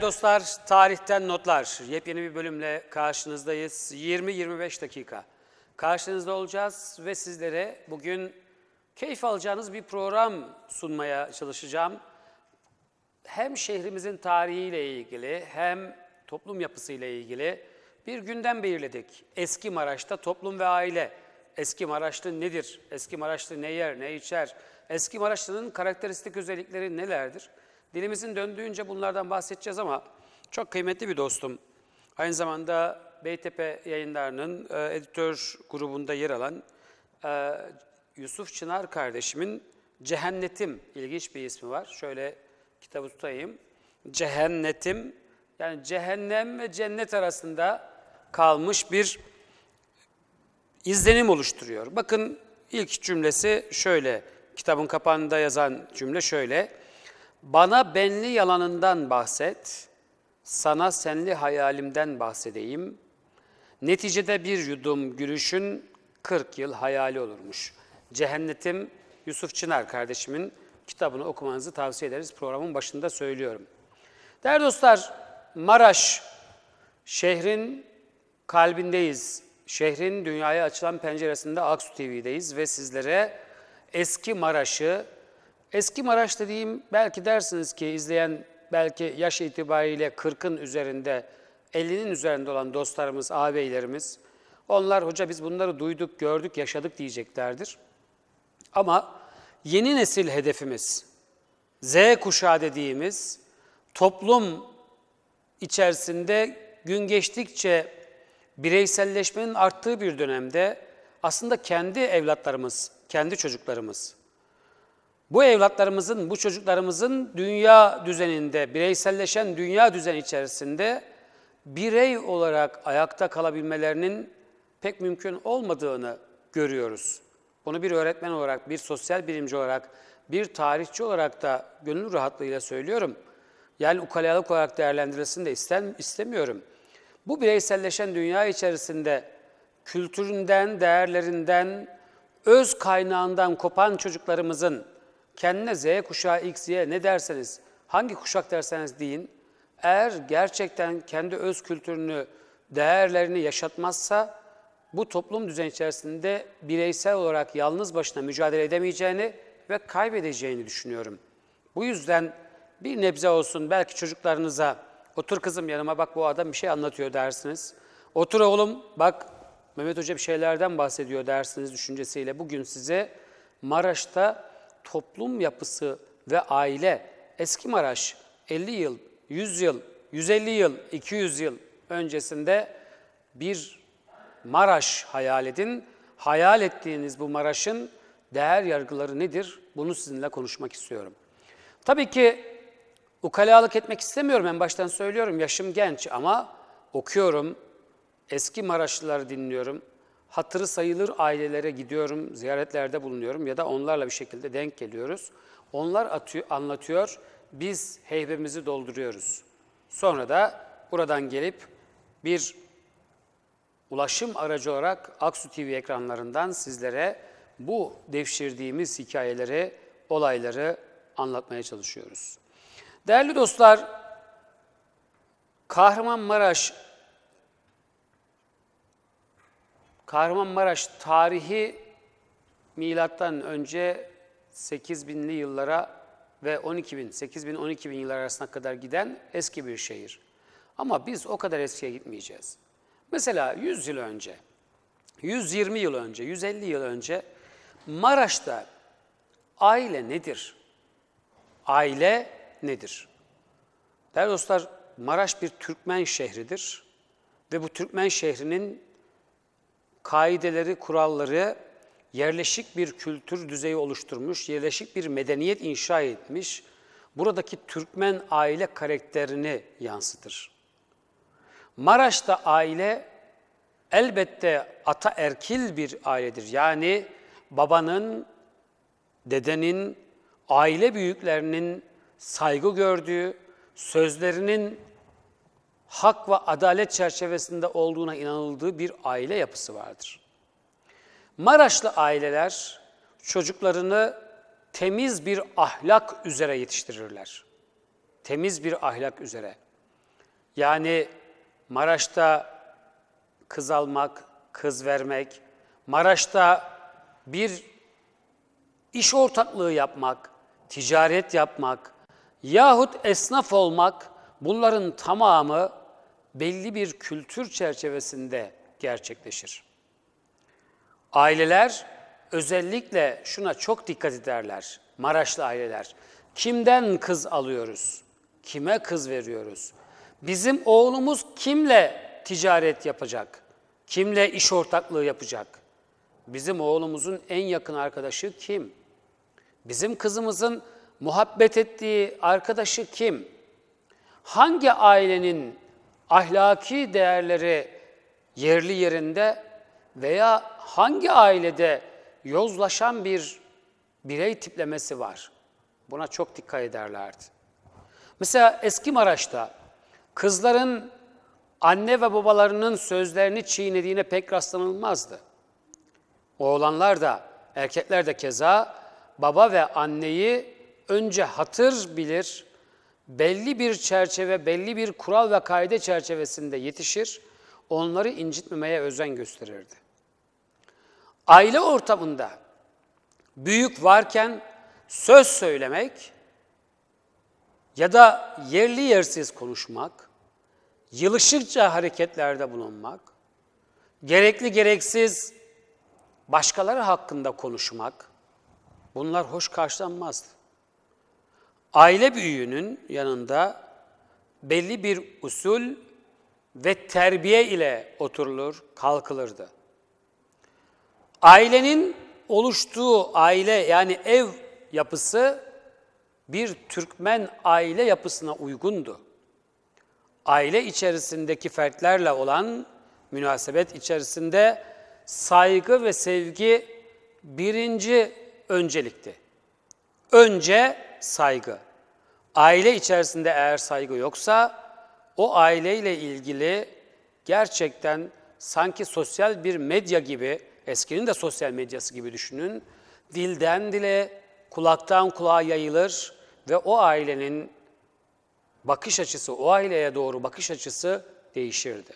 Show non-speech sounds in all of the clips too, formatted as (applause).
Değerli dostlar, tarihten notlar. Yepyeni bir bölümle karşınızdayız. 20-25 dakika karşınızda olacağız ve sizlere bugün keyif alacağınız bir program sunmaya çalışacağım. Hem şehrimizin tarihiyle ilgili hem toplum yapısıyla ilgili bir günden belirledik. Eski Maraş'ta toplum ve aile. Eski Maraşlı nedir? Eski Maraşlı ne yer, ne içer? Eski Maraşlı'nın karakteristik özellikleri nelerdir? Dilimizin döndüğünce bunlardan bahsedeceğiz ama çok kıymetli bir dostum. Aynı zamanda BTP yayınlarının e, editör grubunda yer alan e, Yusuf Çınar kardeşimin Cehennetim ilginç bir ismi var. Şöyle kitabı tutayım. Cehennetim yani cehennem ve cennet arasında kalmış bir izlenim oluşturuyor. Bakın ilk cümlesi şöyle, kitabın kapağında yazan cümle şöyle. Bana benli yalanından bahset, sana senli hayalimden bahsedeyim. Neticede bir yudum gülüşün 40 yıl hayali olurmuş. Cehennetim Yusuf Çınar kardeşimin kitabını okumanızı tavsiye ederiz. Programın başında söylüyorum. Değerli dostlar, Maraş şehrin kalbindeyiz. Şehrin dünyaya açılan penceresinde Aksu TV'deyiz ve sizlere eski Maraş'ı Eski Maraş dediğim belki dersiniz ki izleyen belki yaş itibariyle 40'ın üzerinde, 50'nin üzerinde olan dostlarımız, ağabeylerimiz, onlar hoca biz bunları duyduk, gördük, yaşadık diyeceklerdir. Ama yeni nesil hedefimiz, Z kuşağı dediğimiz toplum içerisinde gün geçtikçe bireyselleşmenin arttığı bir dönemde aslında kendi evlatlarımız, kendi çocuklarımız, bu evlatlarımızın, bu çocuklarımızın dünya düzeninde, bireyselleşen dünya düzen içerisinde birey olarak ayakta kalabilmelerinin pek mümkün olmadığını görüyoruz. Bunu bir öğretmen olarak, bir sosyal bilimci olarak, bir tarihçi olarak da gönül rahatlığıyla söylüyorum. Yani ukalalık olarak değerlendirilsin de istemiyorum. Bu bireyselleşen dünya içerisinde kültüründen, değerlerinden, öz kaynağından kopan çocuklarımızın Kendine Z kuşağı, X, Y ne derseniz, hangi kuşak derseniz deyin. Eğer gerçekten kendi öz kültürünü, değerlerini yaşatmazsa bu toplum düzen içerisinde bireysel olarak yalnız başına mücadele edemeyeceğini ve kaybedeceğini düşünüyorum. Bu yüzden bir nebze olsun belki çocuklarınıza otur kızım yanıma bak bu adam bir şey anlatıyor dersiniz. Otur oğlum bak Mehmet Hoca bir şeylerden bahsediyor dersiniz düşüncesiyle bugün size Maraş'ta toplum yapısı ve aile eski Maraş 50 yıl, 100 yıl, 150 yıl, 200 yıl öncesinde bir Maraş hayal edin. Hayal ettiğiniz bu Maraş'ın değer yargıları nedir? Bunu sizinle konuşmak istiyorum. Tabii ki ukalalık etmek istemiyorum. En baştan söylüyorum yaşım genç ama okuyorum. Eski Maraşlıları dinliyorum hatırı sayılır ailelere gidiyorum, ziyaretlerde bulunuyorum ya da onlarla bir şekilde denk geliyoruz. Onlar atıyor, anlatıyor, biz heybemizi dolduruyoruz. Sonra da buradan gelip bir ulaşım aracı olarak Aksu TV ekranlarından sizlere bu devşirdiğimiz hikayeleri, olayları anlatmaya çalışıyoruz. Değerli dostlar, Kahramanmaraş Kahramanmaraş tarihi milattan önce 8000'li yıllara ve 12000, 8000 12000 yıllar arasına kadar giden eski bir şehir. Ama biz o kadar eskiye gitmeyeceğiz. Mesela 100 yıl önce, 120 yıl önce, 150 yıl önce Maraş'ta aile nedir? Aile nedir? Değerli dostlar, Maraş bir Türkmen şehridir ve bu Türkmen şehrinin kaideleri, kuralları yerleşik bir kültür düzeyi oluşturmuş, yerleşik bir medeniyet inşa etmiş, buradaki Türkmen aile karakterini yansıtır. Maraş'ta aile elbette ata erkil bir ailedir. Yani babanın, dedenin, aile büyüklerinin saygı gördüğü, sözlerinin hak ve adalet çerçevesinde olduğuna inanıldığı bir aile yapısı vardır. Maraşlı aileler çocuklarını temiz bir ahlak üzere yetiştirirler. Temiz bir ahlak üzere. Yani Maraş'ta kız almak, kız vermek, Maraş'ta bir iş ortaklığı yapmak, ticaret yapmak yahut esnaf olmak bunların tamamı belli bir kültür çerçevesinde gerçekleşir. Aileler özellikle şuna çok dikkat ederler. Maraşlı aileler. Kimden kız alıyoruz? Kime kız veriyoruz? Bizim oğlumuz kimle ticaret yapacak? Kimle iş ortaklığı yapacak? Bizim oğlumuzun en yakın arkadaşı kim? Bizim kızımızın muhabbet ettiği arkadaşı kim? Hangi ailenin ahlaki değerleri yerli yerinde veya hangi ailede yozlaşan bir birey tiplemesi var. Buna çok dikkat ederlerdi. Mesela eski Maraş'ta kızların anne ve babalarının sözlerini çiğnediğine pek rastlanılmazdı. Oğlanlar da, erkekler de keza baba ve anneyi önce hatır bilir, belli bir çerçeve, belli bir kural ve kaide çerçevesinde yetişir, onları incitmemeye özen gösterirdi. Aile ortamında büyük varken söz söylemek ya da yerli yersiz konuşmak, yılışıkça hareketlerde bulunmak, gerekli gereksiz başkaları hakkında konuşmak, bunlar hoş karşılanmazdı aile büyüğünün yanında belli bir usul ve terbiye ile oturulur, kalkılırdı. Ailenin oluştuğu aile yani ev yapısı bir Türkmen aile yapısına uygundu. Aile içerisindeki fertlerle olan münasebet içerisinde saygı ve sevgi birinci öncelikti. Önce saygı. Aile içerisinde eğer saygı yoksa o aileyle ilgili gerçekten sanki sosyal bir medya gibi, eskinin de sosyal medyası gibi düşünün, dilden dile, kulaktan kulağa yayılır ve o ailenin bakış açısı, o aileye doğru bakış açısı değişirdi.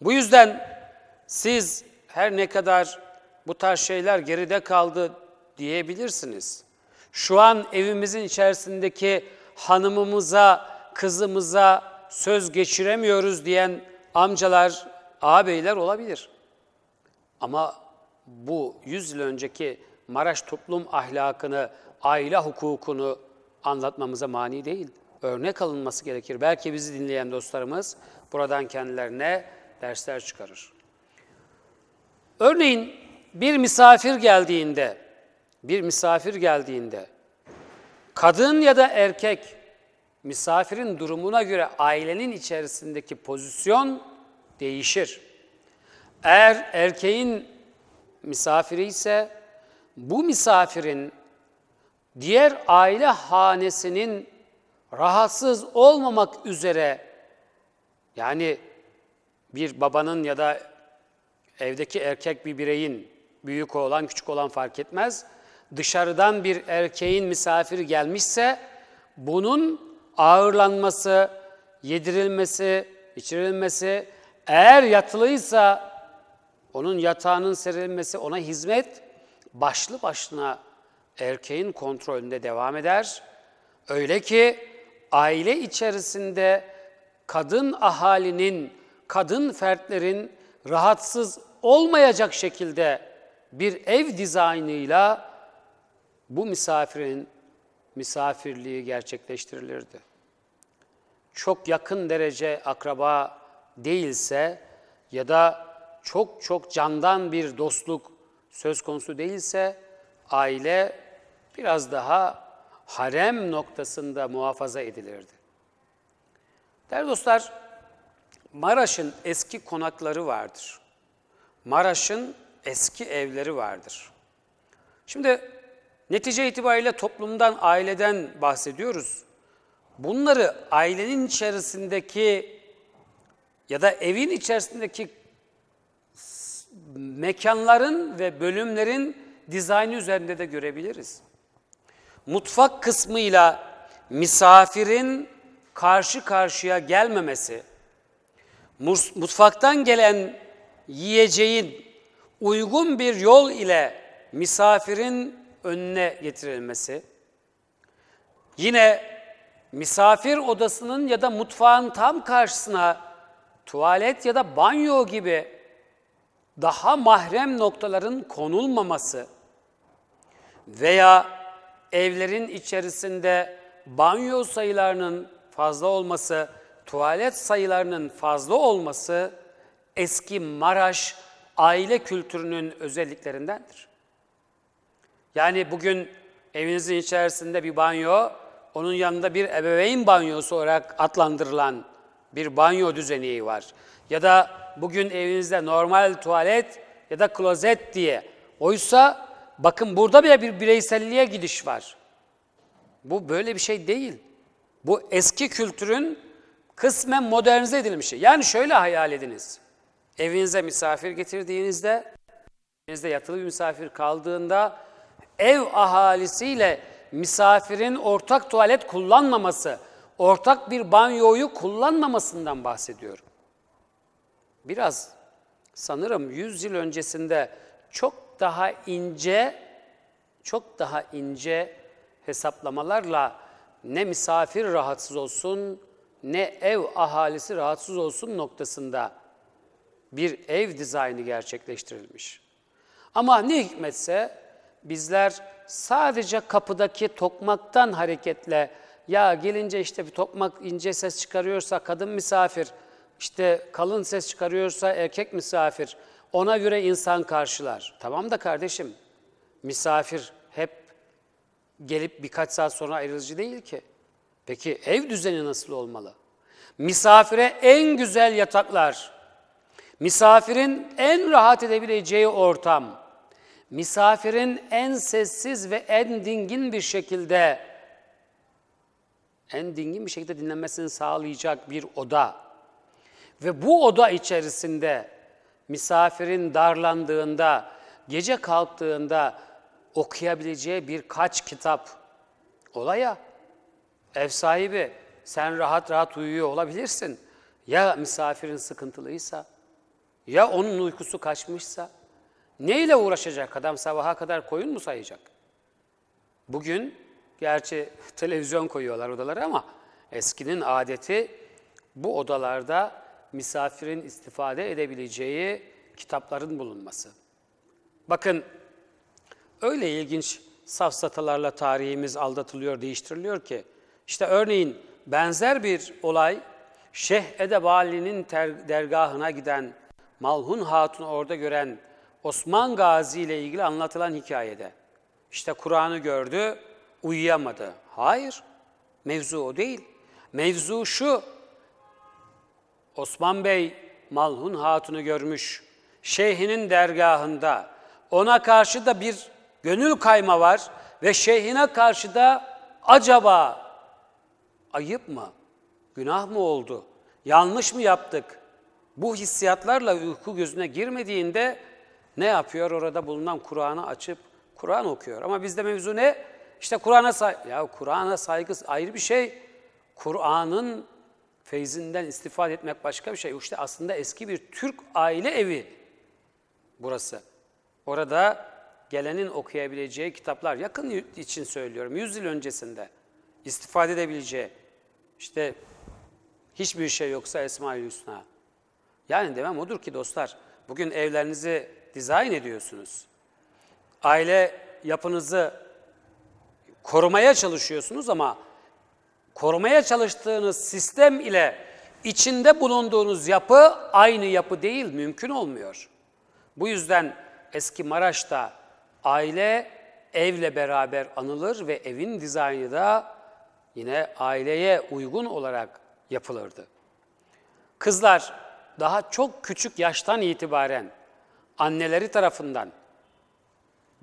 Bu yüzden siz her ne kadar bu tarz şeyler geride kaldı diyebilirsiniz. Şu an evimizin içerisindeki hanımımıza, kızımıza söz geçiremiyoruz diyen amcalar, ağabeyler olabilir. Ama bu 100 yıl önceki Maraş toplum ahlakını, aile hukukunu anlatmamıza mani değil. Örnek alınması gerekir. Belki bizi dinleyen dostlarımız buradan kendilerine dersler çıkarır. Örneğin bir misafir geldiğinde bir misafir geldiğinde kadın ya da erkek misafirin durumuna göre ailenin içerisindeki pozisyon değişir. Eğer erkeğin misafiri ise bu misafirin diğer aile hanesinin rahatsız olmamak üzere yani bir babanın ya da evdeki erkek bir bireyin büyük olan küçük olan fark etmez dışarıdan bir erkeğin misafir gelmişse bunun ağırlanması, yedirilmesi, içirilmesi, eğer yatılıysa onun yatağının serilmesi, ona hizmet başlı başına erkeğin kontrolünde devam eder. Öyle ki aile içerisinde kadın ahalinin, kadın fertlerin rahatsız olmayacak şekilde bir ev dizaynıyla bu misafirin misafirliği gerçekleştirilirdi. Çok yakın derece akraba değilse ya da çok çok candan bir dostluk söz konusu değilse aile biraz daha harem noktasında muhafaza edilirdi. Değerli dostlar, Maraş'ın eski konakları vardır. Maraş'ın eski evleri vardır. Şimdi Netice itibariyle toplumdan, aileden bahsediyoruz. Bunları ailenin içerisindeki ya da evin içerisindeki mekanların ve bölümlerin dizaynı üzerinde de görebiliriz. Mutfak kısmıyla misafirin karşı karşıya gelmemesi, mutfaktan gelen yiyeceğin uygun bir yol ile misafirin önüne getirilmesi, yine misafir odasının ya da mutfağın tam karşısına tuvalet ya da banyo gibi daha mahrem noktaların konulmaması veya evlerin içerisinde banyo sayılarının fazla olması, tuvalet sayılarının fazla olması eski Maraş aile kültürünün özelliklerindendir. Yani bugün evinizin içerisinde bir banyo, onun yanında bir ebeveyn banyosu olarak adlandırılan bir banyo düzeni var. Ya da bugün evinizde normal tuvalet ya da klozet diye. Oysa bakın burada bile bir bireyselliğe gidiş var. Bu böyle bir şey değil. Bu eski kültürün kısmen modernize edilmişi. Yani şöyle hayal ediniz. Evinize misafir getirdiğinizde, evinizde yatılı bir misafir kaldığında ev ahalisiyle misafirin ortak tuvalet kullanmaması, ortak bir banyoyu kullanmamasından bahsediyorum. Biraz sanırım 100 yıl öncesinde çok daha ince, çok daha ince hesaplamalarla ne misafir rahatsız olsun ne ev ahalisi rahatsız olsun noktasında bir ev dizaynı gerçekleştirilmiş. Ama ne hikmetse bizler sadece kapıdaki tokmaktan hareketle ya gelince işte bir tokmak ince ses çıkarıyorsa kadın misafir, işte kalın ses çıkarıyorsa erkek misafir, ona göre insan karşılar. Tamam da kardeşim, misafir hep gelip birkaç saat sonra ayrılıcı değil ki. Peki ev düzeni nasıl olmalı? Misafire en güzel yataklar, misafirin en rahat edebileceği ortam, misafirin en sessiz ve en dingin bir şekilde en dingin bir şekilde dinlenmesini sağlayacak bir oda ve bu oda içerisinde misafirin darlandığında, gece kalktığında okuyabileceği birkaç kitap olaya ev sahibi sen rahat rahat uyuyor olabilirsin. Ya misafirin sıkıntılıysa, ya onun uykusu kaçmışsa, Neyle uğraşacak adam sabaha kadar koyun mu sayacak? Bugün gerçi (laughs) televizyon koyuyorlar odalara ama eskinin adeti bu odalarda misafirin istifade edebileceği kitapların bulunması. Bakın öyle ilginç safsatalarla tarihimiz aldatılıyor, değiştiriliyor ki. İşte örneğin benzer bir olay Şeyh Edebali'nin dergahına giden Malhun Hatun orada gören Osman Gazi ile ilgili anlatılan hikayede. İşte Kur'an'ı gördü, uyuyamadı. Hayır, mevzu o değil. Mevzu şu, Osman Bey Malhun Hatun'u görmüş, şeyhinin dergahında. Ona karşı da bir gönül kayma var ve şeyhine karşı da acaba ayıp mı, günah mı oldu, yanlış mı yaptık? Bu hissiyatlarla uyku gözüne girmediğinde ne yapıyor? Orada bulunan Kur'an'ı açıp Kur'an okuyor. Ama bizde mevzu ne? İşte Kur'an'a saygı. Ya Kur'an'a saygı ayrı bir şey. Kur'an'ın feyzinden istifade etmek başka bir şey. İşte aslında eski bir Türk aile evi burası. Orada gelenin okuyabileceği kitaplar yakın için söylüyorum. Yüz yıl öncesinde istifade edebileceği. işte hiçbir şey yoksa Esma-ül Hüsna. Yani demem odur ki dostlar, bugün evlerinizi dizayn ediyorsunuz. Aile yapınızı korumaya çalışıyorsunuz ama korumaya çalıştığınız sistem ile içinde bulunduğunuz yapı aynı yapı değil, mümkün olmuyor. Bu yüzden eski Maraş'ta aile evle beraber anılır ve evin dizaynı da yine aileye uygun olarak yapılırdı. Kızlar daha çok küçük yaştan itibaren anneleri tarafından,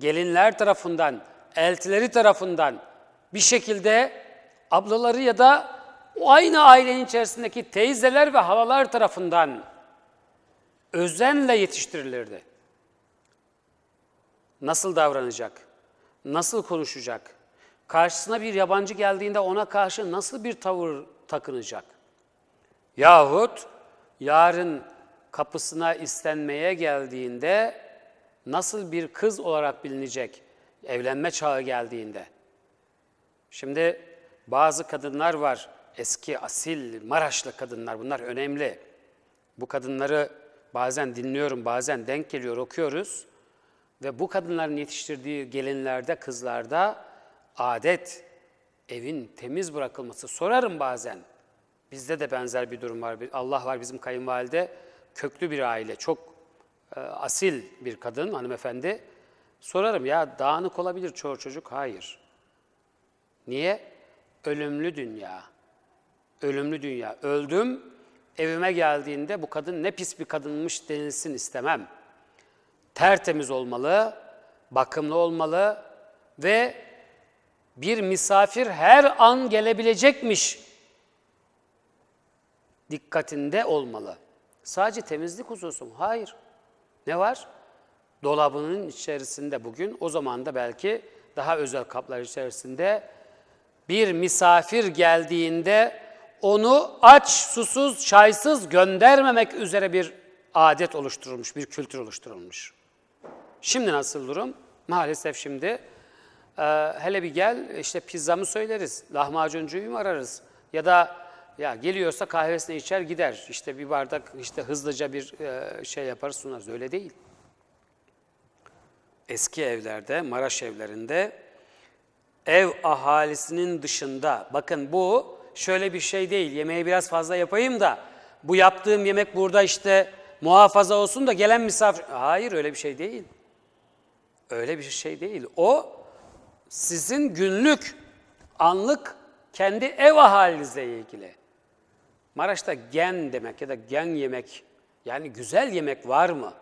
gelinler tarafından, eltileri tarafından bir şekilde ablaları ya da o aynı ailenin içerisindeki teyzeler ve halalar tarafından özenle yetiştirilirdi. Nasıl davranacak? Nasıl konuşacak? Karşısına bir yabancı geldiğinde ona karşı nasıl bir tavır takınacak? Yahut yarın kapısına istenmeye geldiğinde nasıl bir kız olarak bilinecek evlenme çağı geldiğinde? Şimdi bazı kadınlar var, eski asil Maraşlı kadınlar bunlar önemli. Bu kadınları bazen dinliyorum, bazen denk geliyor, okuyoruz. Ve bu kadınların yetiştirdiği gelinlerde, kızlarda adet, evin temiz bırakılması. Sorarım bazen. Bizde de benzer bir durum var. Allah var bizim kayınvalide köklü bir aile, çok e, asil bir kadın hanımefendi. Sorarım ya dağınık olabilir çoğu çocuk. Hayır. Niye? Ölümlü dünya. Ölümlü dünya. Öldüm, evime geldiğinde bu kadın ne pis bir kadınmış denilsin istemem. Tertemiz olmalı, bakımlı olmalı ve bir misafir her an gelebilecekmiş dikkatinde olmalı. Sadece temizlik hususu mu? Hayır. Ne var? Dolabının içerisinde bugün, o zaman da belki daha özel kaplar içerisinde bir misafir geldiğinde onu aç, susuz, çaysız göndermemek üzere bir adet oluşturulmuş, bir kültür oluşturulmuş. Şimdi nasıl durum? Maalesef şimdi e, hele bir gel işte pizzamı söyleriz, lahmacuncuyu mu ararız ya da ya geliyorsa kahvesini içer gider. İşte bir bardak işte hızlıca bir e, şey yapar sunar. Öyle değil. Eski evlerde, Maraş evlerinde ev ahalisinin dışında bakın bu şöyle bir şey değil. Yemeği biraz fazla yapayım da bu yaptığım yemek burada işte muhafaza olsun da gelen misafir... Hayır öyle bir şey değil. Öyle bir şey değil. O sizin günlük, anlık kendi ev ahalinizle ilgili. Maraş'ta gen demek ya da gen yemek yani güzel yemek var mı?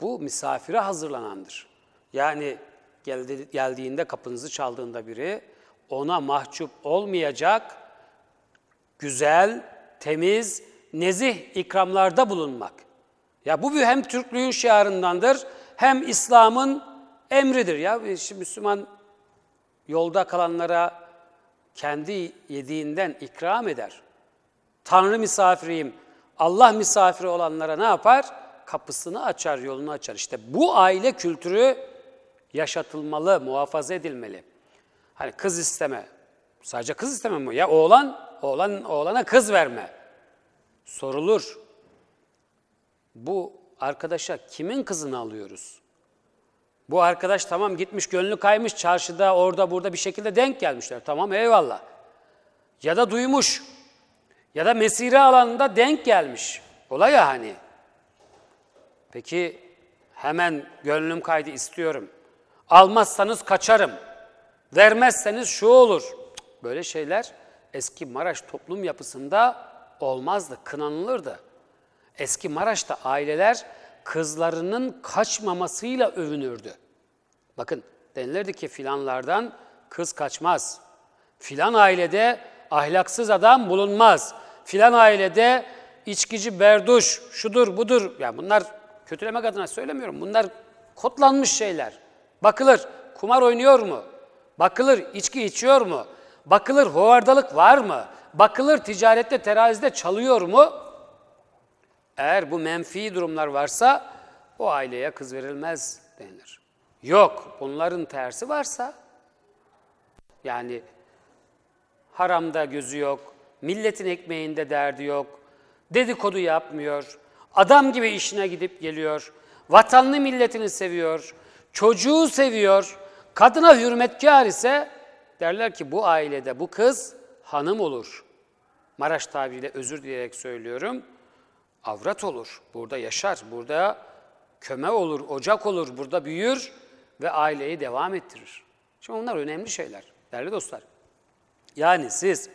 Bu misafire hazırlanandır. Yani geldi, geldiğinde kapınızı çaldığında biri ona mahcup olmayacak güzel, temiz, nezih ikramlarda bulunmak. Ya bu bir hem Türklüğün şiarındandır hem İslam'ın emridir. Ya şimdi Müslüman yolda kalanlara kendi yediğinden ikram eder. Tanrı misafiriyim, Allah misafiri olanlara ne yapar? Kapısını açar, yolunu açar. İşte bu aile kültürü yaşatılmalı, muhafaza edilmeli. Hani kız isteme, sadece kız isteme mi? Ya oğlan, oğlan oğlana kız verme. Sorulur. Bu arkadaşa kimin kızını alıyoruz? Bu arkadaş tamam gitmiş gönlü kaymış çarşıda orada burada bir şekilde denk gelmişler. Tamam eyvallah. Ya da duymuş ya da mesire alanında denk gelmiş. Olay ya hani. Peki hemen gönlüm kaydı istiyorum. Almazsanız kaçarım. Vermezseniz şu olur. Böyle şeyler eski Maraş toplum yapısında olmazdı, kınanılırdı. Eski Maraş'ta aileler kızlarının kaçmamasıyla övünürdü. Bakın denilirdi ki filanlardan kız kaçmaz. Filan ailede ahlaksız adam bulunmaz filan ailede içkici, berduş, şudur, budur. Yani bunlar kötülemek adına söylemiyorum. Bunlar kodlanmış şeyler. Bakılır. Kumar oynuyor mu? Bakılır. içki içiyor mu? Bakılır. Hovardalık var mı? Bakılır. Ticarette, terazide çalıyor mu? Eğer bu menfi durumlar varsa o aileye kız verilmez denilir. Yok. Bunların tersi varsa yani haramda gözü yok, Milletin ekmeğinde derdi yok. Dedikodu yapmıyor. Adam gibi işine gidip geliyor. Vatanlı milletini seviyor. Çocuğu seviyor. Kadına hürmetkar ise derler ki bu ailede bu kız hanım olur. Maraş tabiriyle özür dileyerek söylüyorum. Avrat olur. Burada yaşar. Burada köme olur, ocak olur. Burada büyür ve aileyi devam ettirir. Şimdi onlar önemli şeyler değerli dostlar. Yani siz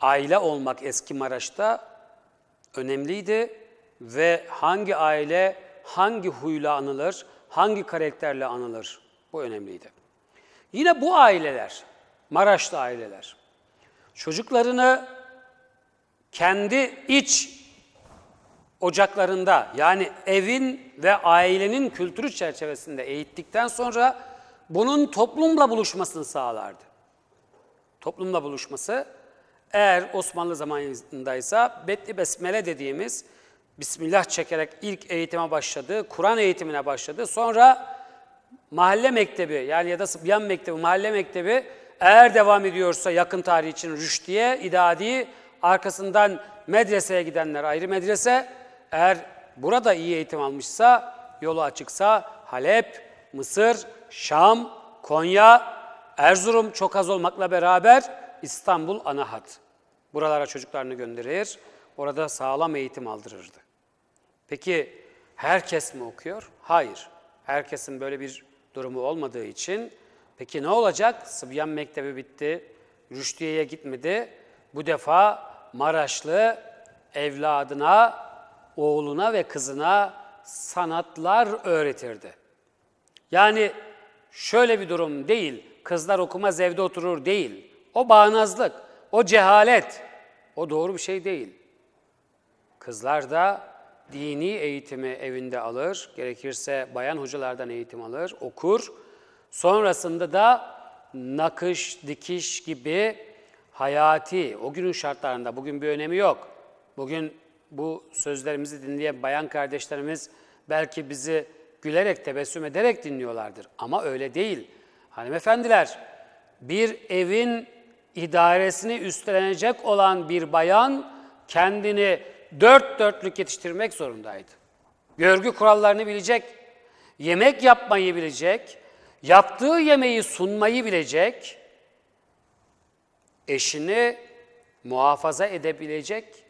aile olmak eski Maraş'ta önemliydi ve hangi aile hangi huyla anılır, hangi karakterle anılır bu önemliydi. Yine bu aileler, Maraşlı aileler çocuklarını kendi iç ocaklarında yani evin ve ailenin kültürü çerçevesinde eğittikten sonra bunun toplumla buluşmasını sağlardı. Toplumla buluşması eğer Osmanlı zamanındaysa Betli Besmele dediğimiz Bismillah çekerek ilk eğitime başladı, Kur'an eğitimine başladı. Sonra mahalle mektebi yani ya da Sıbyan mektebi, mahalle mektebi eğer devam ediyorsa yakın tarih için Rüşdiye, idadi arkasından medreseye gidenler ayrı medrese, eğer burada iyi eğitim almışsa, yolu açıksa Halep, Mısır, Şam, Konya, Erzurum çok az olmakla beraber İstanbul ana hat. Buralara çocuklarını gönderir, orada sağlam eğitim aldırırdı. Peki herkes mi okuyor? Hayır. Herkesin böyle bir durumu olmadığı için peki ne olacak? Sıbyan Mektebi bitti, Rüşdiye'ye gitmedi. Bu defa Maraşlı evladına, oğluna ve kızına sanatlar öğretirdi. Yani şöyle bir durum değil, kızlar okumaz evde oturur değil. O bağnazlık, o cehalet, o doğru bir şey değil. Kızlar da dini eğitimi evinde alır, gerekirse bayan hocalardan eğitim alır, okur. Sonrasında da nakış, dikiş gibi hayati, o günün şartlarında bugün bir önemi yok. Bugün bu sözlerimizi dinleyen bayan kardeşlerimiz belki bizi gülerek, tebessüm ederek dinliyorlardır. Ama öyle değil. Hanımefendiler, bir evin idaresini üstlenecek olan bir bayan kendini dört dörtlük yetiştirmek zorundaydı. Görgü kurallarını bilecek, yemek yapmayı bilecek, yaptığı yemeği sunmayı bilecek, eşini muhafaza edebilecek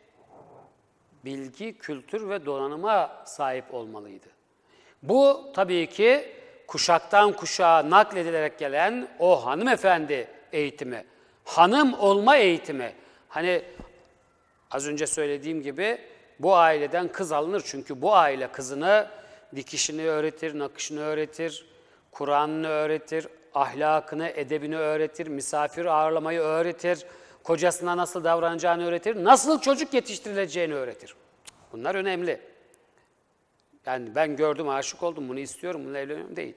bilgi, kültür ve donanıma sahip olmalıydı. Bu tabii ki kuşaktan kuşağa nakledilerek gelen o hanımefendi eğitimi hanım olma eğitimi. Hani az önce söylediğim gibi bu aileden kız alınır. Çünkü bu aile kızını dikişini öğretir, nakışını öğretir, Kur'an'ını öğretir, ahlakını, edebini öğretir, misafir ağırlamayı öğretir, kocasına nasıl davranacağını öğretir, nasıl çocuk yetiştirileceğini öğretir. Bunlar önemli. Yani ben gördüm, aşık oldum, bunu istiyorum, bunu evleniyorum değil.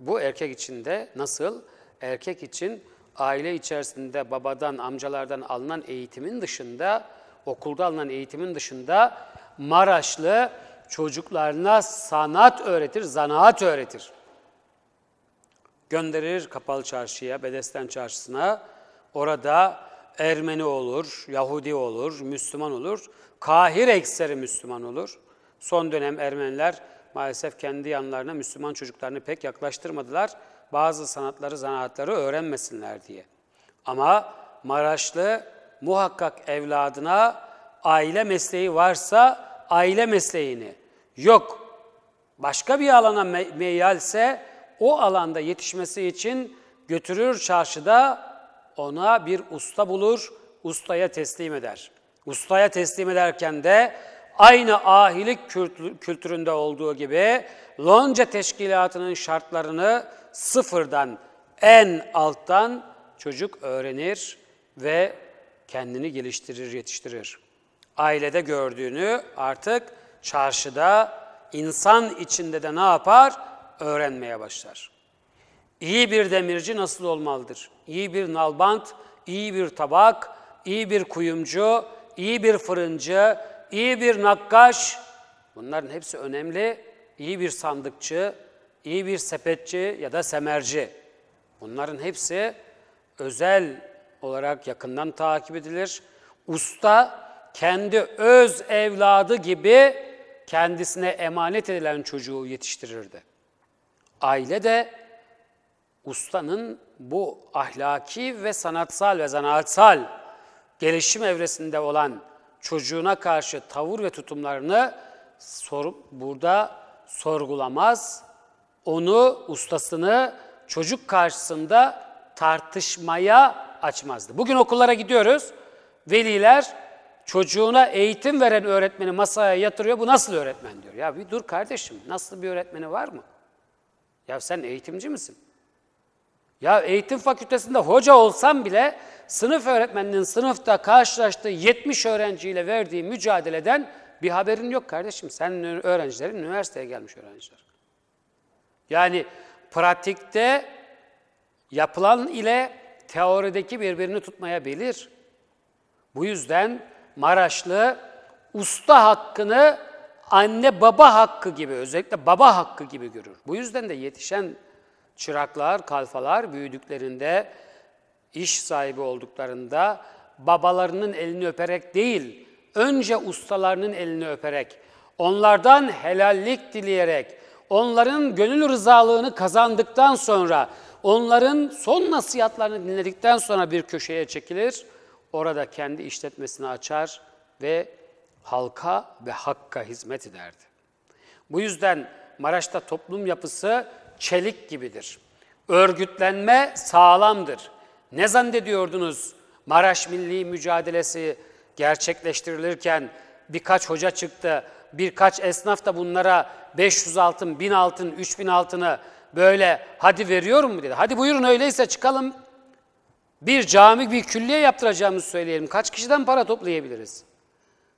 Bu erkek için de nasıl? Erkek için aile içerisinde babadan, amcalardan alınan eğitimin dışında, okulda alınan eğitimin dışında Maraşlı çocuklarına sanat öğretir, zanaat öğretir. Gönderir Kapalı Çarşı'ya, Bedesten Çarşısı'na. Orada Ermeni olur, Yahudi olur, Müslüman olur. Kahir ekseri Müslüman olur. Son dönem Ermeniler maalesef kendi yanlarına Müslüman çocuklarını pek yaklaştırmadılar bazı sanatları, zanaatları öğrenmesinler diye. Ama Maraşlı muhakkak evladına aile mesleği varsa aile mesleğini, yok başka bir alana me- meyyalse o alanda yetişmesi için götürür çarşıda ona bir usta bulur, ustaya teslim eder. Ustaya teslim ederken de aynı ahilik kültüründe olduğu gibi lonca teşkilatının şartlarını sıfırdan, en alttan çocuk öğrenir ve kendini geliştirir, yetiştirir. Ailede gördüğünü artık çarşıda, insan içinde de ne yapar? Öğrenmeye başlar. İyi bir demirci nasıl olmalıdır? İyi bir nalbant, iyi bir tabak, iyi bir kuyumcu, iyi bir fırıncı, iyi bir nakkaş, bunların hepsi önemli, iyi bir sandıkçı, iyi bir sepetçi ya da semerci. Bunların hepsi özel olarak yakından takip edilir. Usta kendi öz evladı gibi kendisine emanet edilen çocuğu yetiştirirdi. Aile de ustanın bu ahlaki ve sanatsal ve zanaatsal gelişim evresinde olan çocuğuna karşı tavır ve tutumlarını sor, burada sorgulamaz. Onu, ustasını çocuk karşısında tartışmaya açmazdı. Bugün okullara gidiyoruz. Veliler çocuğuna eğitim veren öğretmeni masaya yatırıyor. Bu nasıl öğretmen diyor. Ya bir dur kardeşim nasıl bir öğretmeni var mı? Ya sen eğitimci misin? Ya eğitim fakültesinde hoca olsam bile sınıf öğretmeninin sınıfta karşılaştığı 70 öğrenciyle verdiği mücadeleden bir haberin yok kardeşim. Senin öğrencilerin üniversiteye gelmiş öğrenciler. Yani pratikte yapılan ile teorideki birbirini tutmayabilir. Bu yüzden Maraşlı usta hakkını anne baba hakkı gibi özellikle baba hakkı gibi görür. Bu yüzden de yetişen Çıraklar, kalfalar büyüdüklerinde, iş sahibi olduklarında babalarının elini öperek değil, önce ustalarının elini öperek, onlardan helallik dileyerek, onların gönül rızalığını kazandıktan sonra, onların son nasihatlarını dinledikten sonra bir köşeye çekilir, orada kendi işletmesini açar ve halka ve hakka hizmet ederdi. Bu yüzden Maraş'ta toplum yapısı çelik gibidir. Örgütlenme sağlamdır. Ne zannediyordunuz Maraş Milli Mücadelesi gerçekleştirilirken birkaç hoca çıktı, birkaç esnaf da bunlara 500 altın, 1000 altın, 3000 altını böyle hadi veriyorum mu dedi. Hadi buyurun öyleyse çıkalım. Bir cami, bir külliye yaptıracağımızı söyleyelim. Kaç kişiden para toplayabiliriz?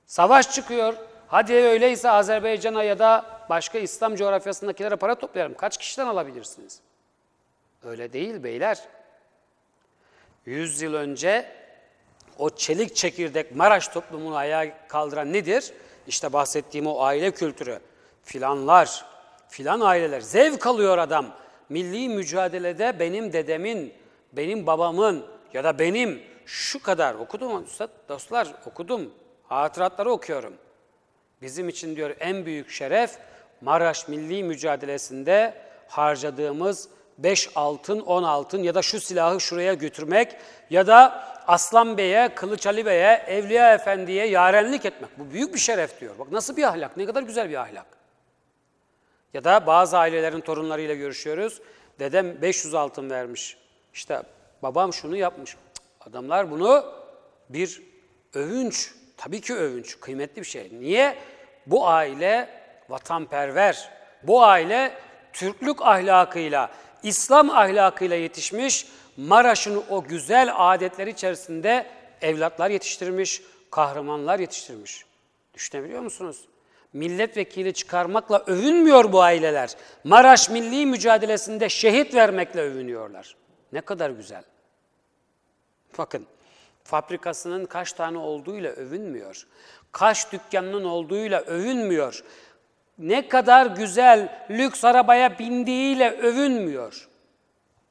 Savaş çıkıyor. Hadi öyleyse Azerbaycan'a ya da başka İslam coğrafyasındakilere para toplayalım. Kaç kişiden alabilirsiniz? Öyle değil beyler. Yüz yıl önce o çelik çekirdek Maraş toplumunu ayağa kaldıran nedir? İşte bahsettiğim o aile kültürü. Filanlar, filan aileler. Zevk alıyor adam. Milli mücadelede benim dedemin, benim babamın ya da benim şu kadar okudum üstad dostlar okudum. Hatıratları okuyorum. Bizim için diyor en büyük şeref Maraş Milli Mücadelesi'nde harcadığımız 5 altın, 10 altın ya da şu silahı şuraya götürmek ya da Aslan Bey'e, Kılıç Ali Bey'e, Evliya Efendi'ye yarenlik etmek. Bu büyük bir şeref diyor. Bak nasıl bir ahlak, ne kadar güzel bir ahlak. Ya da bazı ailelerin torunlarıyla görüşüyoruz. Dedem 500 altın vermiş. İşte babam şunu yapmış. Adamlar bunu bir övünç, tabii ki övünç, kıymetli bir şey. Niye? Bu aile vatanperver. Bu aile Türklük ahlakıyla, İslam ahlakıyla yetişmiş, Maraş'ın o güzel adetleri içerisinde evlatlar yetiştirmiş, kahramanlar yetiştirmiş. Düşünebiliyor musunuz? Milletvekili çıkarmakla övünmüyor bu aileler. Maraş milli mücadelesinde şehit vermekle övünüyorlar. Ne kadar güzel. Bakın fabrikasının kaç tane olduğuyla övünmüyor. Kaç dükkanının olduğuyla övünmüyor ne kadar güzel lüks arabaya bindiğiyle övünmüyor.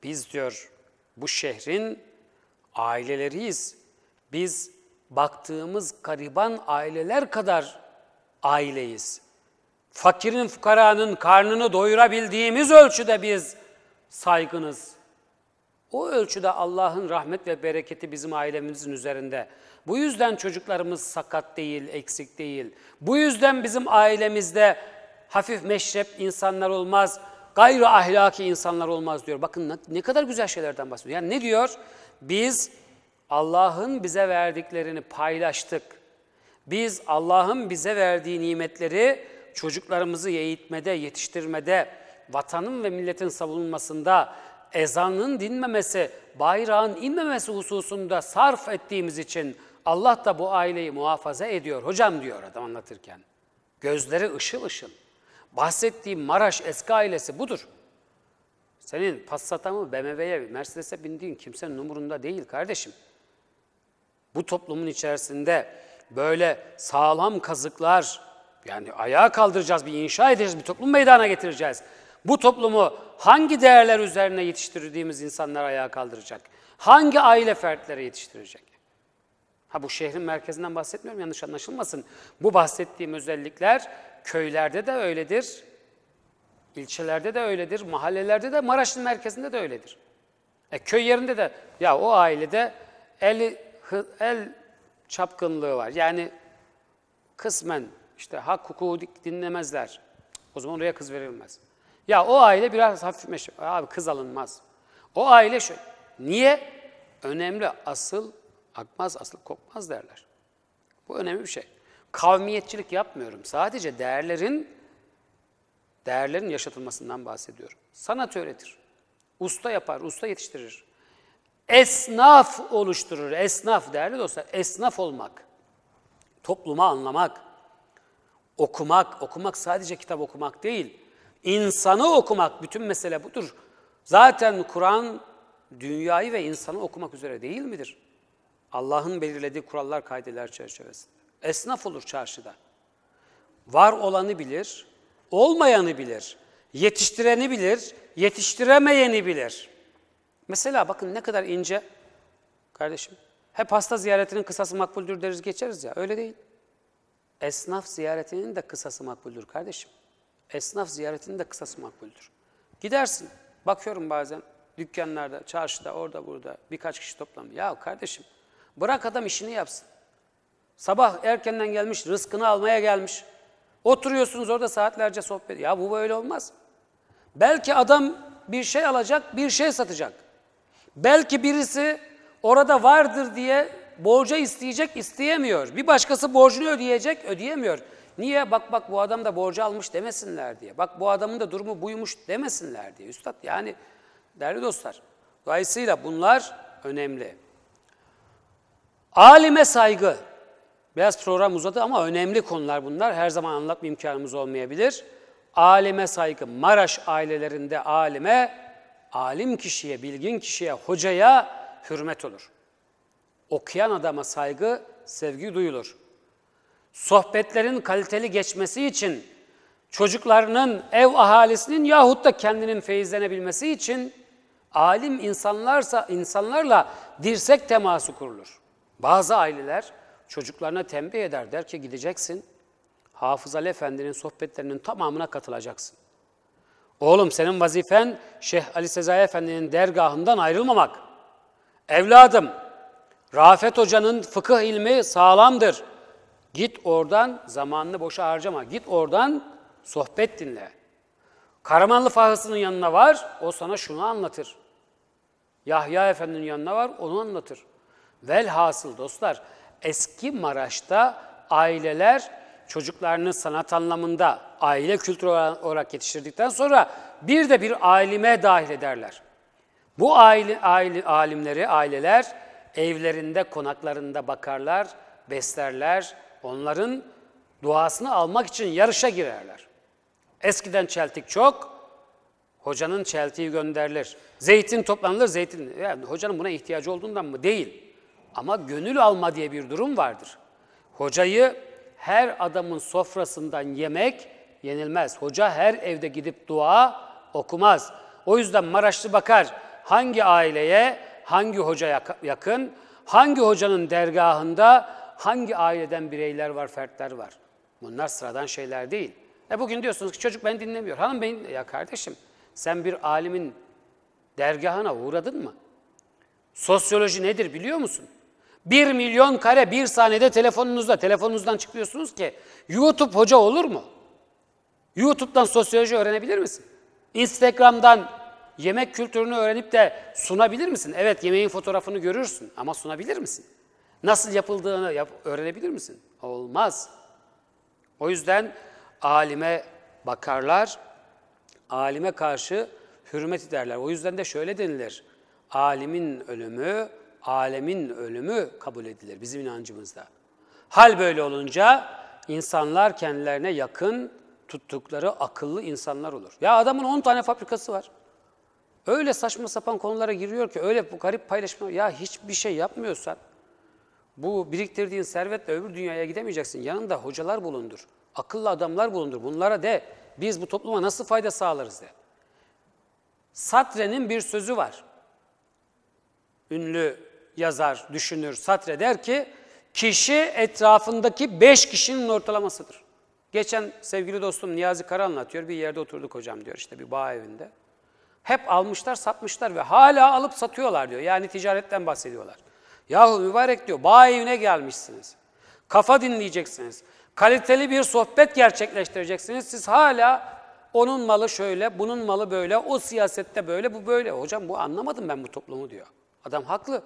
Biz diyor bu şehrin aileleriyiz. Biz baktığımız gariban aileler kadar aileyiz. Fakirin fukaranın karnını doyurabildiğimiz ölçüde biz saygınız. O ölçüde Allah'ın rahmet ve bereketi bizim ailemizin üzerinde. Bu yüzden çocuklarımız sakat değil, eksik değil. Bu yüzden bizim ailemizde hafif meşrep insanlar olmaz, gayrı ahlaki insanlar olmaz diyor. Bakın ne kadar güzel şeylerden bahsediyor. Yani ne diyor? Biz Allah'ın bize verdiklerini paylaştık. Biz Allah'ın bize verdiği nimetleri çocuklarımızı eğitmede, yetiştirmede, vatanın ve milletin savunulmasında, ezanın dinmemesi, bayrağın inmemesi hususunda sarf ettiğimiz için Allah da bu aileyi muhafaza ediyor. Hocam diyor adam anlatırken. Gözleri ışıl ışıl. Bahsettiğim Maraş eski ailesi budur. Senin Passat'a mı, BMW'ye, Mercedes'e bindiğin kimsenin umurunda değil kardeşim. Bu toplumun içerisinde böyle sağlam kazıklar, yani ayağa kaldıracağız, bir inşa edeceğiz, bir toplum meydana getireceğiz. Bu toplumu hangi değerler üzerine yetiştirdiğimiz insanlar ayağa kaldıracak? Hangi aile fertleri yetiştirecek? Ha bu şehrin merkezinden bahsetmiyorum yanlış anlaşılmasın. Bu bahsettiğim özellikler Köylerde de öyledir, ilçelerde de öyledir, mahallelerde de, Maraş'ın merkezinde de öyledir. E, köy yerinde de ya o ailede el, el çapkınlığı var. Yani kısmen işte hak hukuku dinlemezler. O zaman oraya kız verilmez. Ya o aile biraz hafifmiş. meşe. Abi kız alınmaz. O aile şöyle. Niye? Önemli asıl akmaz, asıl kopmaz derler. Bu önemli bir şey. Kavmiyetçilik yapmıyorum. Sadece değerlerin değerlerin yaşatılmasından bahsediyorum. Sanat öğretir. Usta yapar, usta yetiştirir. Esnaf oluşturur. Esnaf değerli dostlar, esnaf olmak. Topluma anlamak. Okumak, okumak sadece kitap okumak değil. İnsanı okumak, bütün mesele budur. Zaten Kur'an dünyayı ve insanı okumak üzere değil midir? Allah'ın belirlediği kurallar, kaideler çerçevesinde. Esnaf olur çarşıda. Var olanı bilir, olmayanı bilir. Yetiştireni bilir, yetiştiremeyeni bilir. Mesela bakın ne kadar ince kardeşim. Hep hasta ziyaretinin kısası makbuldür deriz geçeriz ya. Öyle değil. Esnaf ziyaretinin de kısası makbuldür kardeşim. Esnaf ziyaretinin de kısası makbuldür. Gidersin. Bakıyorum bazen dükkanlarda, çarşıda, orada burada birkaç kişi toplam. Ya kardeşim bırak adam işini yapsın. Sabah erkenden gelmiş, rızkını almaya gelmiş. Oturuyorsunuz orada saatlerce sohbet. Ya bu böyle olmaz. Belki adam bir şey alacak, bir şey satacak. Belki birisi orada vardır diye borca isteyecek, isteyemiyor. Bir başkası borcunu ödeyecek, ödeyemiyor. Niye? Bak bak bu adam da borcu almış demesinler diye. Bak bu adamın da durumu buymuş demesinler diye. Üstad yani değerli dostlar. Dolayısıyla bunlar önemli. Alime saygı. Biraz program uzadı ama önemli konular bunlar. Her zaman anlatma imkanımız olmayabilir. Alime saygı, Maraş ailelerinde alime, alim kişiye, bilgin kişiye, hocaya hürmet olur. Okuyan adama saygı, sevgi duyulur. Sohbetlerin kaliteli geçmesi için çocuklarının, ev ahalisinin yahut da kendinin feyizlenebilmesi için alim insanlarsa insanlarla dirsek teması kurulur. Bazı aileler çocuklarına tembih eder. Der ki gideceksin Hafız Ali Efendi'nin sohbetlerinin tamamına katılacaksın. Oğlum senin vazifen Şeyh Ali Sezai Efendi'nin dergahından ayrılmamak. Evladım Rafet Hoca'nın fıkıh ilmi sağlamdır. Git oradan zamanını boşa harcama. Git oradan sohbet dinle. Karamanlı Fahısı'nın yanına var, o sana şunu anlatır. Yahya Efendi'nin yanına var, onu anlatır. Velhasıl dostlar, eski Maraş'ta aileler çocuklarını sanat anlamında aile kültürü olarak yetiştirdikten sonra bir de bir alime dahil ederler. Bu aile, aile alimleri, aileler evlerinde, konaklarında bakarlar, beslerler, onların duasını almak için yarışa girerler. Eskiden çeltik çok, hocanın çeltiği gönderilir. Zeytin toplanılır, zeytin. Yani hocanın buna ihtiyacı olduğundan mı? Değil. Ama gönül alma diye bir durum vardır. Hocayı her adamın sofrasından yemek yenilmez. Hoca her evde gidip dua okumaz. O yüzden Maraşlı bakar hangi aileye, hangi hocaya yakın, hangi hocanın dergahında hangi aileden bireyler var, fertler var. Bunlar sıradan şeyler değil. E bugün diyorsunuz ki çocuk beni dinlemiyor. Hanım beni ya kardeşim sen bir alimin dergahına uğradın mı? Sosyoloji nedir biliyor musun? 1 milyon kare bir saniyede telefonunuzda. Telefonunuzdan çıkıyorsunuz ki YouTube hoca olur mu? YouTube'dan sosyoloji öğrenebilir misin? Instagram'dan yemek kültürünü öğrenip de sunabilir misin? Evet yemeğin fotoğrafını görürsün ama sunabilir misin? Nasıl yapıldığını yap öğrenebilir misin? Olmaz. O yüzden alime bakarlar, alime karşı hürmet ederler. O yüzden de şöyle denilir. Alimin ölümü alemin ölümü kabul edilir bizim inancımızda. Hal böyle olunca insanlar kendilerine yakın tuttukları akıllı insanlar olur. Ya adamın 10 tane fabrikası var. Öyle saçma sapan konulara giriyor ki öyle bu garip paylaşma. Ya hiçbir şey yapmıyorsan bu biriktirdiğin servetle öbür dünyaya gidemeyeceksin. Yanında hocalar bulundur. Akıllı adamlar bulundur. Bunlara de biz bu topluma nasıl fayda sağlarız de. Satre'nin bir sözü var. Ünlü yazar, düşünür, Satre der ki kişi etrafındaki beş kişinin ortalamasıdır. Geçen sevgili dostum Niyazi Kara anlatıyor. Bir yerde oturduk hocam diyor işte bir bağ evinde. Hep almışlar satmışlar ve hala alıp satıyorlar diyor. Yani ticaretten bahsediyorlar. Yahu mübarek diyor bağ evine gelmişsiniz. Kafa dinleyeceksiniz. Kaliteli bir sohbet gerçekleştireceksiniz. Siz hala onun malı şöyle, bunun malı böyle, o siyasette böyle, bu böyle. Hocam bu anlamadım ben bu toplumu diyor. Adam haklı.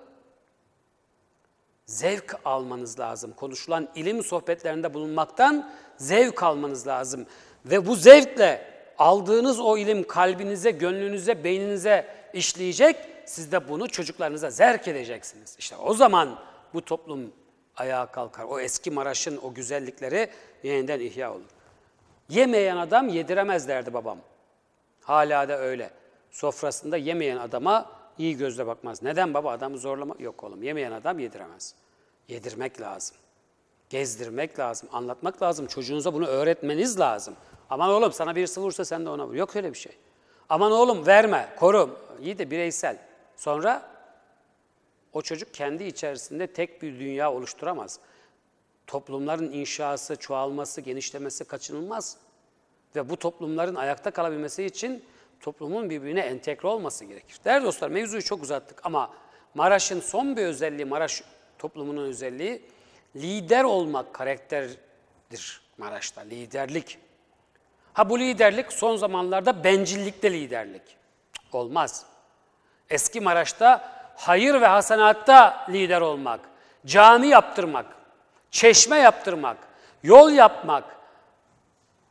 Zevk almanız lazım. Konuşulan ilim sohbetlerinde bulunmaktan zevk almanız lazım. Ve bu zevkle aldığınız o ilim kalbinize, gönlünüze, beyninize işleyecek. Siz de bunu çocuklarınıza zerk edeceksiniz. İşte o zaman bu toplum ayağa kalkar. O eski Maraş'ın o güzellikleri yeniden ihya olur. Yemeyen adam yediremez derdi babam. Hala da öyle. Sofrasında yemeyen adama iyi gözle bakmaz. Neden baba adamı zorlama? Yok oğlum yemeyen adam yediremez. Yedirmek lazım. Gezdirmek lazım, anlatmak lazım. Çocuğunuza bunu öğretmeniz lazım. Aman oğlum sana birisi vursa sen de ona vur. Yok öyle bir şey. Aman oğlum verme, korum. İyi de bireysel. Sonra o çocuk kendi içerisinde tek bir dünya oluşturamaz. Toplumların inşası, çoğalması, genişlemesi kaçınılmaz. Ve bu toplumların ayakta kalabilmesi için toplumun birbirine entegre olması gerekir. Değerli dostlar mevzuyu çok uzattık ama Maraş'ın son bir özelliği, Maraş toplumunun özelliği lider olmak karakterdir Maraş'ta, liderlik. Ha bu liderlik son zamanlarda bencillikte liderlik. Olmaz. Eski Maraş'ta hayır ve hasanatta lider olmak, cami yaptırmak, çeşme yaptırmak, yol yapmak,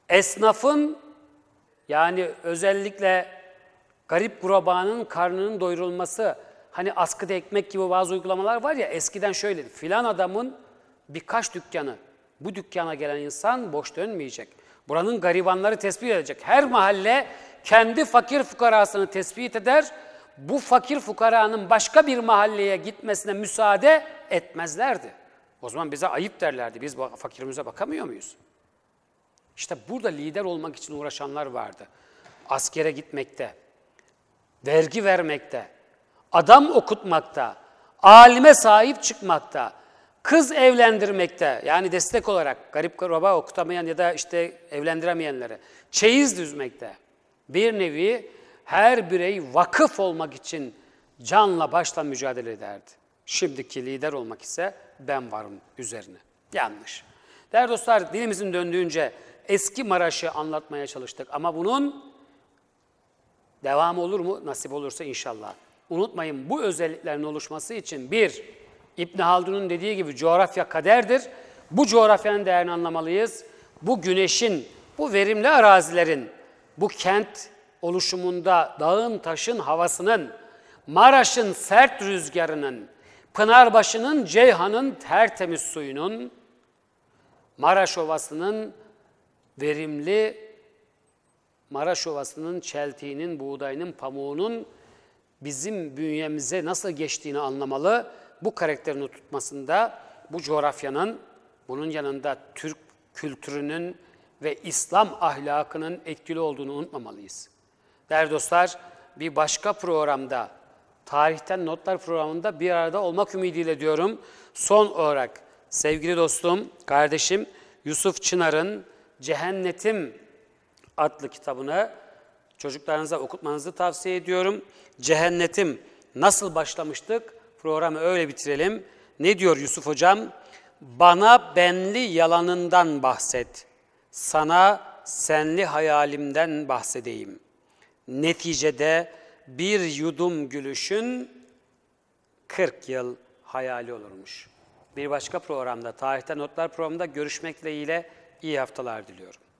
esnafın yani özellikle garip kurabanın karnının doyurulması, hani askıda ekmek gibi bazı uygulamalar var ya eskiden şöyle filan adamın birkaç dükkanı, bu dükkana gelen insan boş dönmeyecek. Buranın garibanları tespit edecek. Her mahalle kendi fakir fukarasını tespit eder. Bu fakir fukaranın başka bir mahalleye gitmesine müsaade etmezlerdi. O zaman bize ayıp derlerdi. Biz fakirimize bakamıyor muyuz? İşte burada lider olmak için uğraşanlar vardı. Askere gitmekte, vergi vermekte, adam okutmakta, alime sahip çıkmakta, kız evlendirmekte yani destek olarak garip kuraba okutamayan ya da işte evlendiremeyenlere çeyiz düzmekte. Bir nevi her birey vakıf olmak için canla başla mücadele ederdi. Şimdiki lider olmak ise ben varım üzerine. Yanlış. Değerli dostlar dilimizin döndüğünce eski Maraş'ı anlatmaya çalıştık ama bunun devam olur mu? Nasip olursa inşallah. Unutmayın bu özelliklerin oluşması için bir, İbn Haldun'un dediği gibi coğrafya kaderdir. Bu coğrafyanın değerini anlamalıyız. Bu güneşin, bu verimli arazilerin, bu kent oluşumunda dağın, taşın, havasının, Maraş'ın sert rüzgarının, Pınarbaşı'nın, Ceyhan'ın tertemiz suyunun, Maraş Ovası'nın verimli Maraş Ovası'nın çeltiğinin, buğdayının, pamuğunun bizim bünyemize nasıl geçtiğini anlamalı. Bu karakterini tutmasında bu coğrafyanın, bunun yanında Türk kültürünün ve İslam ahlakının etkili olduğunu unutmamalıyız. Değerli dostlar, bir başka programda, tarihten notlar programında bir arada olmak ümidiyle diyorum. Son olarak sevgili dostum, kardeşim Yusuf Çınar'ın Cehennetim adlı kitabını çocuklarınıza okutmanızı tavsiye ediyorum. Cehennetim nasıl başlamıştık? Programı öyle bitirelim. Ne diyor Yusuf Hocam? Bana benli yalanından bahset. Sana senli hayalimden bahsedeyim. Neticede bir yudum gülüşün 40 yıl hayali olurmuş. Bir başka programda, Tarihte Notlar programında görüşmek dileğiyle iyi haftalar diliyorum.